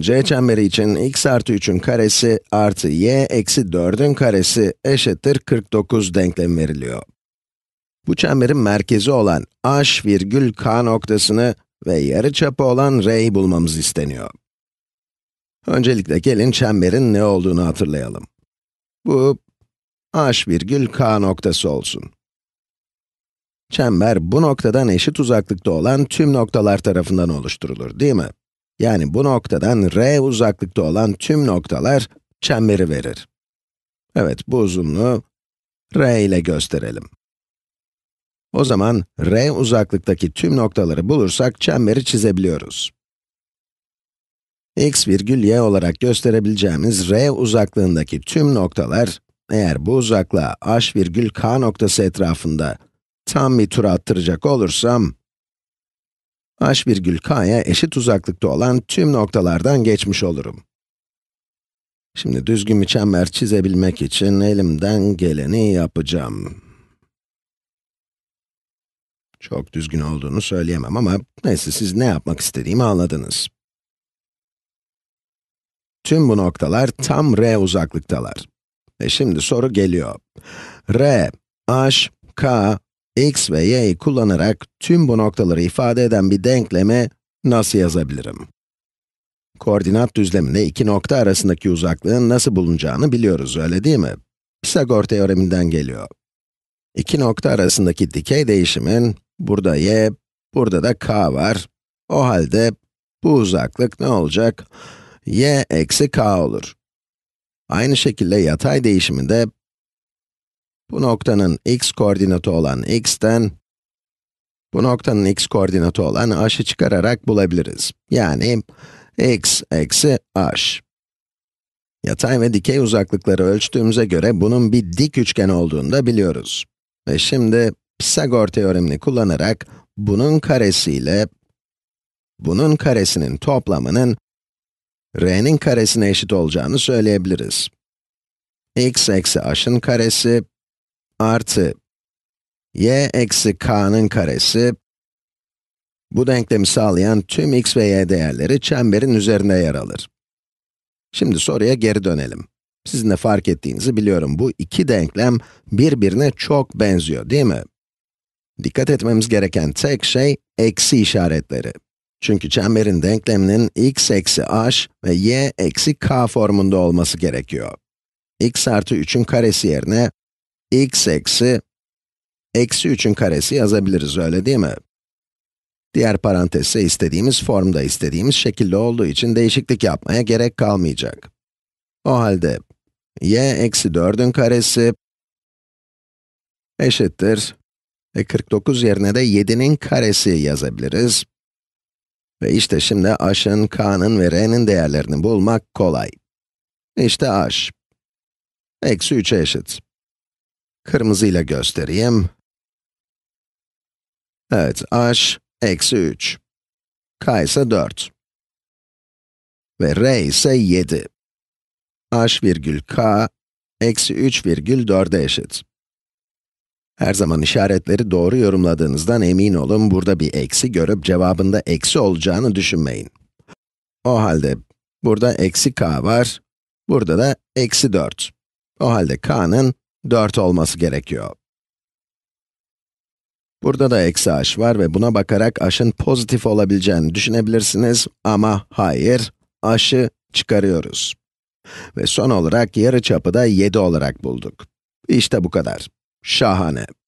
c çemberi için x artı 3'ün karesi artı y eksi 4'ün karesi eşittir 49 denklem veriliyor. Bu çemberin merkezi olan h virgül k noktasını ve yarıçapı olan r'yi bulmamız isteniyor. Öncelikle gelin çemberin ne olduğunu hatırlayalım. Bu h virgül k noktası olsun. Çember bu noktadan eşit uzaklıkta olan tüm noktalar tarafından oluşturulur, değil mi? Yani bu noktadan r uzaklıkta olan tüm noktalar çemberi verir. Evet, bu uzunluğu r ile gösterelim. O zaman r uzaklıktaki tüm noktaları bulursak çemberi çizebiliyoruz. x virgül y olarak gösterebileceğimiz r uzaklığındaki tüm noktalar, eğer bu uzaklığa h virgül k noktası etrafında tam bir tur attıracak olursam, h virgül k'ya eşit uzaklıkta olan tüm noktalardan geçmiş olurum. Şimdi düzgün bir çember çizebilmek için elimden geleni yapacağım. Çok düzgün olduğunu söyleyemem ama neyse siz ne yapmak istediğimi anladınız. Tüm bu noktalar tam r uzaklıktalar. E şimdi soru geliyor. r, h, k x ve y'yi kullanarak tüm bu noktaları ifade eden bir denklemi nasıl yazabilirim? Koordinat düzleminde iki nokta arasındaki uzaklığın nasıl bulunacağını biliyoruz, öyle değil mi? Pisagor teoreminden geliyor. İki nokta arasındaki dikey değişimin, burada y, burada da k var. O halde bu uzaklık ne olacak? y eksi k olur. Aynı şekilde yatay değişiminde bu noktanın x koordinatı olan x'ten, bu noktanın x koordinatı olan h'ı çıkararak bulabiliriz. Yani x eksi h. Yatay ve dikey uzaklıkları ölçtüğümüze göre bunun bir dik üçgen olduğunu da biliyoruz. Ve şimdi Pisagor teoremini kullanarak bunun karesiyle bunun karesinin toplamının r'nin karesine eşit olacağını söyleyebiliriz. x eksi h'ın karesi artı y eksi k'nın karesi, bu denklemi sağlayan tüm x ve y değerleri çemberin üzerinde yer alır. Şimdi soruya geri dönelim. Sizin de fark ettiğinizi biliyorum, bu iki denklem birbirine çok benziyor değil mi? Dikkat etmemiz gereken tek şey, eksi işaretleri. Çünkü çemberin denkleminin x eksi h ve y eksi k formunda olması gerekiyor. x artı 3'ün karesi yerine x eksi, eksi 3'ün karesi yazabiliriz öyle değil mi? Diğer parantezse istediğimiz formda, istediğimiz şekilde olduğu için değişiklik yapmaya gerek kalmayacak. O halde, y eksi 4'ün karesi eşittir. E 49 yerine de 7'nin karesi yazabiliriz. Ve işte şimdi h'ın, k'nın ve r'nin değerlerini bulmak kolay. İşte h. Eksi 3'e eşit. Kırmızıyla göstereyim. Evet, h eksi 3. k ise 4. Ve r ise 7. h virgül k eksi 3 virgül 4'e eşit. Her zaman işaretleri doğru yorumladığınızdan emin olun, burada bir eksi görüp cevabında eksi olacağını düşünmeyin. O halde burada eksi k var, burada da eksi 4. O halde k'nın 4 olması gerekiyor. Burada da eksi h var ve buna bakarak h'ın pozitif olabileceğini düşünebilirsiniz ama hayır, h'ı çıkarıyoruz. Ve son olarak yarı çapı da 7 olarak bulduk. İşte bu kadar. Şahane.